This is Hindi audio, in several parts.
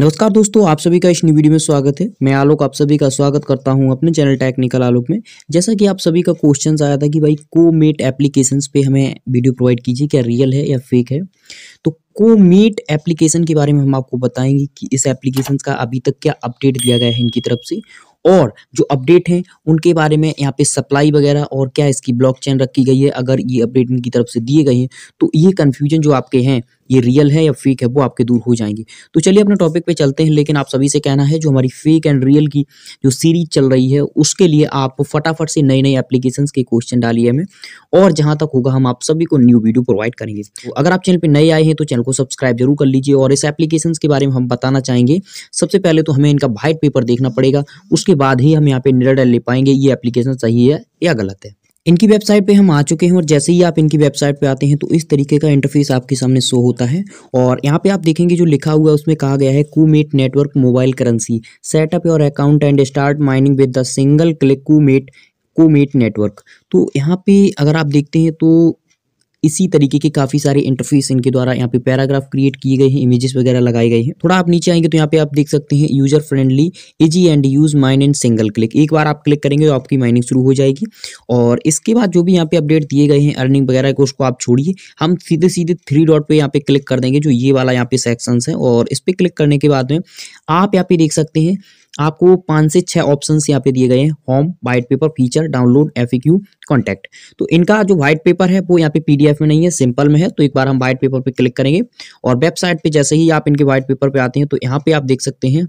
नमस्कार दोस्तों आप सभी का इस नई वीडियो में स्वागत है मैं आलोक आप सभी का स्वागत करता हूं अपने चैनल टेक्निकल आलोक में जैसा कि आप सभी का क्वेश्चन आया था कि भाई को मेट एप्लीकेशन पे हमें वीडियो प्रोवाइड कीजिए क्या रियल है या फेक है तो मेट एप्लीकेशन के बारे में हम आपको बताएंगे कि इस एप्लीकेशन का अभी तक क्या अपडेट दिया गया है इनकी तरफ से और जो अपडेट हैं उनके बारे में यहाँ पे सप्लाई वगैरह और क्या इसकी ब्लॉकचेन रखी गई है अगर ये अपडेट इनकी तरफ से दिए गए हैं तो ये कन्फ्यूजन जो आपके हैं ये रियल है या फेक है वो आपके दूर हो जाएंगे तो चलिए अपने टॉपिक पे चलते हैं लेकिन आप सभी से कहना है जो हमारी फेक एंड रियल की जो सीरीज चल रही है उसके लिए आप फटाफट से नए नए एप्लीकेशन के क्वेश्चन डालिए हमें और जहाँ तक होगा हम आप सभी को न्यू वीडियो प्रोवाइड करेंगे तो अगर आप चैनल पर नए आए हैं तो चैनल को सब्सक्राइब जरूर कर लीजिए और इस एप्लीकेशन के बारे में हम बताना चाहेंगे सबसे पहले तो हमें इनका वाइट पेपर देखना पड़ेगा उसके उसके बाद ही हम यहाँ पे निर्णय ले पाएंगे ये एप्लीकेशन सही है या गलत है इनकी वेबसाइट पे हम आ चुके हैं और जैसे ही आप इनकी वेबसाइट पे आते हैं तो इस तरीके का इंटरफेस आपके सामने शो होता है और यहाँ पे आप देखेंगे जो लिखा हुआ है उसमें कहा गया है Koomet network mobile currency setup your account and start mining with the single click Koomet Koomet network तो यहाँ पे अगर आप देखते हैं तो इसी तरीके के काफ़ी सारे इंटरफेस इनके द्वारा यहाँ पे पैराग्राफ क्रिएट किए गए हैं इमेजेस वगैरह लगाए गए हैं थोड़ा आप नीचे आएंगे तो यहाँ पे आप देख सकते हैं user friendly easy and use mine in single click एक बार आप क्लिक करेंगे तो आपकी माइनिंग शुरू हो जाएगी और इसके बाद जो भी यहाँ पे अपडेट दिए गए हैं अर्निंग वगैरह को उसको आप छोड़िए हम सीधे सीधे थ्री डॉट पर यहाँ पे क्लिक कर देंगे जो ये वाला यहाँ पे सेक्शन है और इस पर क्लिक करने के बाद में आप यहाँ पे देख सकते हैं आपको पांच से छह ऑप्शन यहाँ पे दिए गए हैं home white paper feature download F contact तो इनका जो व्हाइट पेपर है वो यहाँ पे पीडीएफ में नहीं है सिंपल में है तो एक बार हम व्हाइट पेपर पे क्लिक करेंगे और वेबसाइट पे जैसे ही आप इनके व्हाइट पेपर पे आते हैं तो यहाँ पे आप देख सकते हैं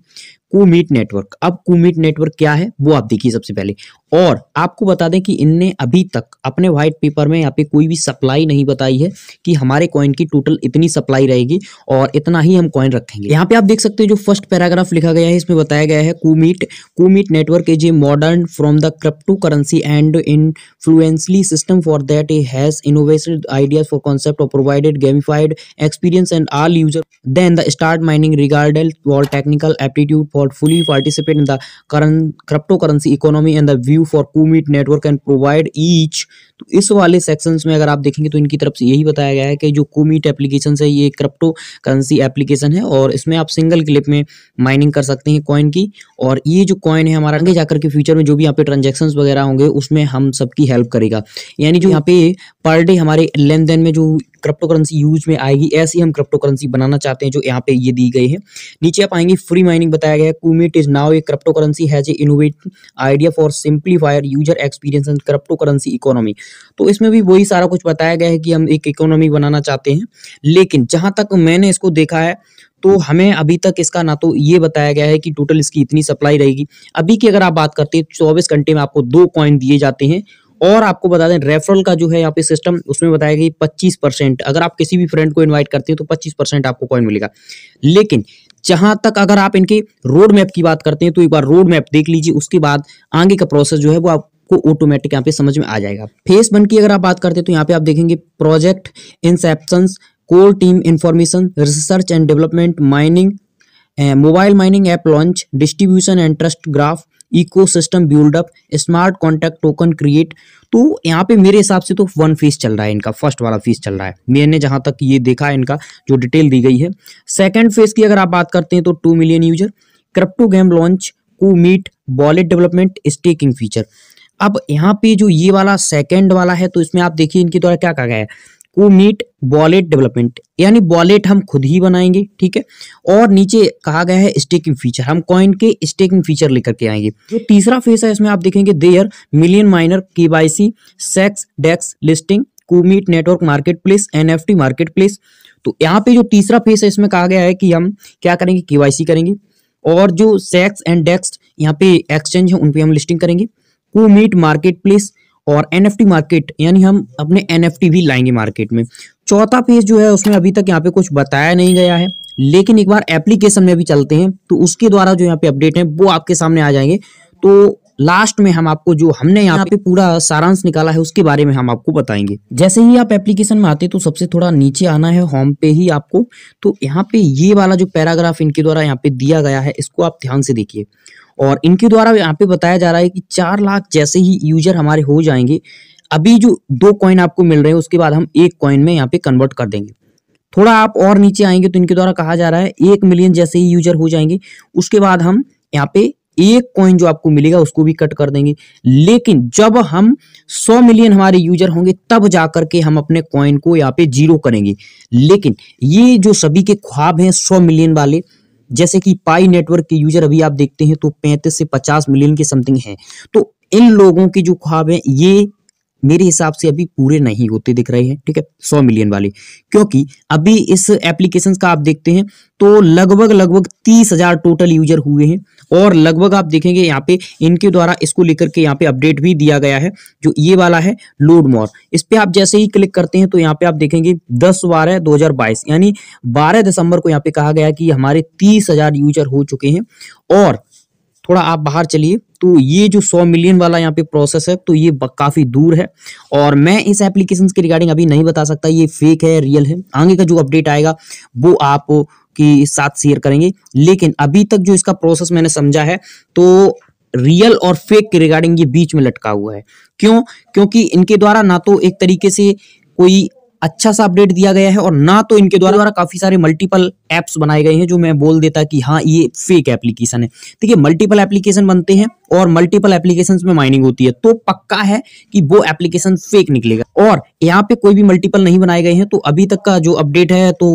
कूमीट नेटवर्क अब कूमीट नेटवर्क क्या है वो आप देखिए सबसे पहले और आपको बता दें कि इनने अभी तक अपने व्हाइट पेपर में यहाँ पे कोई भी सप्लाई नहीं बताई है कि हमारे कॉइन की टोटल इतनी सप्लाई रहेगी और इतना ही हम कॉइन रखेंगे यहाँ पे आप देख सकते हैं जो फर्स्ट पैराग्राफ लिखा गया है इसमें बताया गया है Koomeet Koomeet network is a modern from the crypto currency and influentially system for that a has innovated ideas for concept और provided gamified experience and all user then the start mining regarded for technical aptitude for fully participate in the current crypto currency economy and the view value for Komeet network and provide each तो इस वाले सेक्शंस में अगर आप देखेंगे तो इनकी तरफ से यही बताया गया है कि जो कोमीट एप्लीकेशन है ये क्रिप्टो करेंसी एप्लीकेशन है और इसमें आप सिंगल क्लिप में माइनिंग कर सकते हैं कॉइन की और ये जो कॉइन है हमारा आगे जाकर के फ्यूचर में जो भी यहाँ पे ट्रांजेक्शन वगैरह होंगे उसमें हम सबकी हेल्प करेगा यानी जो यहाँ पे पर डे हमारे लेन में जो क्रिप्टो करेंसी यूज में आएगी ऐसी हम क्रिप्टो करेंसी बनाना चाहते हैं जो यहाँ पे ये दी गई है नीचे आप आएंगे फ्री माइनिंग बताया गया है Koomit is now a crypto currency has a innovate idea for simplifier user experience and crypto currency economy तो इसमें भी वही सारा कुछ बताया गया है कि हम एक इकोनॉमी बनाना चाहते हैं लेकिन जहां तक मैंने इसको देखा है तो हमें अभी तक इसका ना तो ये बताया गया है कि टोटल इसकी इतनी सप्लाई रहेगी अभी की अगर आप बात करते हैं चौबीस घंटे में आपको दो कॉइन दिए जाते हैं और आपको बता दें रेफरल का जो है यहाँ पे सिस्टम उसमें बताया गया पच्चीस परसेंट अगर आप किसी भी फ्रेंड को इनवाइट करते हैं तो पच्चीस परसेंट आपको कॉइन मिलेगा लेकिन जहां तक अगर आप इनके रोड मैप की बात करते हैं तो एक बार रोड मैप देख लीजिए उसके बाद आगे का प्रोसेस जो है वो आप आपको ऑटोमेटिक यहाँ पे समझ में आ जाएगा फेस वन की अगर आप बात करते हैं तो यहाँ पे आप देखेंगे project inception core team information research and development mining mobile mining app launch distribution and trust graph eco system buildup smart contact token create तो यहाँ पे मेरे हिसाब से तो वन फीस चल रहा है इनका फर्स्ट वाला फीस चल रहा है मैंने जहां तक ये देखा है इनका जो डिटेल दी गई है सेकेंड फेज की अगर आप बात करते हैं तो two million user crypto game launch Koomeet wallet development staking feature अब यहाँ पे जो ये वाला सेकेंड वाला है तो इसमें आप देखिए इनके द्वारा क्या कहा गया है कुमीट वॉलेट डेवलपमेंट यानी वॉलेट हम खुद ही बनाएंगे ठीक है और नीचे कहा गया है स्टेकिंग फीचर हम कॉइन के स्टेकिंग फीचर लेकर के आएंगे जो तीसरा फेस है इसमें आप देखेंगे देयर मिलियन माइनर के CEX DEX listing Koomeet network market place T market place तो यहाँ पे जो तीसरा फेस है इसमें कहा गया है कि हम क्या करेंगे केवाईसी करेंगे और जो सेक्स एंड डेक्स यहाँ पे एक्सचेंज है उन पर हम लिस्टिंग करेंगे कुमीट मार्केट प्लेस और एनएफटी मार्केट यानी हम अपने एनएफटी भी लाएंगे मार्केट में चौथा पेज जो है उसमें अभी तक यहाँ पे कुछ बताया नहीं गया है लेकिन एक बार एप्लीकेशन में भी चलते हैं तो उसके द्वारा जो यहाँ पे अपडेट है वो आपके सामने आ जाएंगे तो लास्ट में हम आपको जो हमने यहाँ पे पूरा सारांश निकाला है उसके बारे में हम आपको बताएंगे जैसे ही आप एप्लीकेशन में आते तो सबसे थोड़ा नीचे आना है होम पे ही आपको तो यहाँ पे ये वाला जो पैराग्राफ इनके द्वारा यहाँ पे दिया गया है इसको आप ध्यान से देखिए और इनके द्वारा यहाँ पे बताया जा रहा है कि चार लाख जैसे ही यूजर हमारे हो जाएंगे अभी जो दो कॉइन आपको मिल रहे हैं उसके बाद हम एक कॉइन में यहाँ पे कन्वर्ट कर देंगे थोड़ा आप और नीचे आएंगे तो इनके द्वारा कहा जा रहा है एक मिलियन जैसे ही यूजर हो जाएंगे उसके बाद हम यहाँ पे एक कॉइन जो आपको मिलेगा उसको भी कट कर देंगे लेकिन जब हम 100 मिलियन हमारे यूजर होंगे तब जाकर के हम अपने कॉइन को यहाँ पे जीरो करेंगे लेकिन ये जो सभी के ख्वाब हैं 100 मिलियन वाले जैसे कि पाई नेटवर्क के यूजर अभी आप देखते हैं तो पैंतीस से पचास मिलियन के समथिंग हैं तो इन लोगों के जो ख्वाब है ये मेरे हिसाब से अभी पूरे नहीं होते दिख रहे हैं ठीक है सौ मिलियन वाले क्योंकि अभी इस एप्लीकेशन का आप देखते हैं तो लगभग लगभग तीस हजार टोटल यूजर हुए हैं और लगभग आप देखेंगे यहाँ पे इनके द्वारा इसको लेकर के यहाँ पे अपडेट भी दिया गया है जो ये वाला है लोड मोर इस पे आप जैसे ही क्लिक करते हैं तो यहाँ पे आप देखेंगे दस बारह दो हजार बाईस यानी बारह दिसंबर को यहाँ पे कहा गया कि हमारे तीस हजार यूजर हो चुके हैं और थोड़ा आप बाहर चलिए तो ये जो 100 मिलियन वाला यहाँ पे प्रोसेस है तो ये काफ़ी दूर है और मैं इस एप्लीकेशन के रिगार्डिंग अभी नहीं बता सकता ये फेक है रियल है आगे का जो अपडेट आएगा वो आप की साथ शेयर करेंगे लेकिन अभी तक जो इसका प्रोसेस मैंने समझा है तो रियल और फेक के रिगार्डिंग ये बीच में लटका हुआ है क्यों क्योंकि इनके द्वारा ना तो एक तरीके से कोई अच्छा सा अपडेट दिया गया है और ना तो इनके द्वारा द्वारा काफी सारे मल्टीपल एप्स बनाए गए हैं जो मैं बोल देता कि हाँ ये फेक एप्लीकेशन है देखिए मल्टीपल एप्लीकेशन बनते हैं और मल्टीपल एप्लीकेशन में माइनिंग होती है तो पक्का है कि वो एप्लीकेशन फेक निकलेगा और यहाँ पे कोई भी मल्टीपल नहीं बनाए गए हैं तो अभी तक का जो अपडेट है तो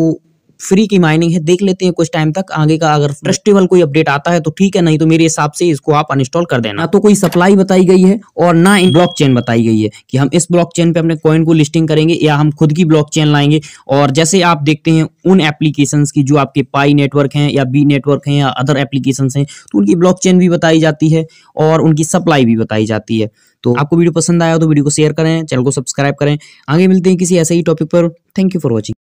फ्री की माइनिंग है देख लेते हैं कुछ टाइम तक आगे का अगर फेस्टिवल कोई अपडेट आता है तो ठीक है नहीं तो मेरे हिसाब से इसको आप अनस्टॉल कर देना तो कोई सप्लाई बताई गई है और ना इन ब्लॉक बताई गई है कि हम इस ब्लॉक चेन पे अपने कॉइन को लिस्टिंग करेंगे या हम खुद की ब्लॉक लाएंगे और जैसे आप देखते हैं उन एप्लीकेशन की जो आपके पाई नेटवर्क है या बी नेटवर्क है या अदर एप्लीकेशन है तो उनकी ब्लॉक भी बताई जाती है और उनकी सप्लाई भी बताई जाती है तो आपको वीडियो पसंद आया तो वीडियो को शेयर करें चैनल को सब्सक्राइब करें आगे मिलते हैं किसी ऐसे ही टॉपिक पर थैंक यू फॉर वॉचिंग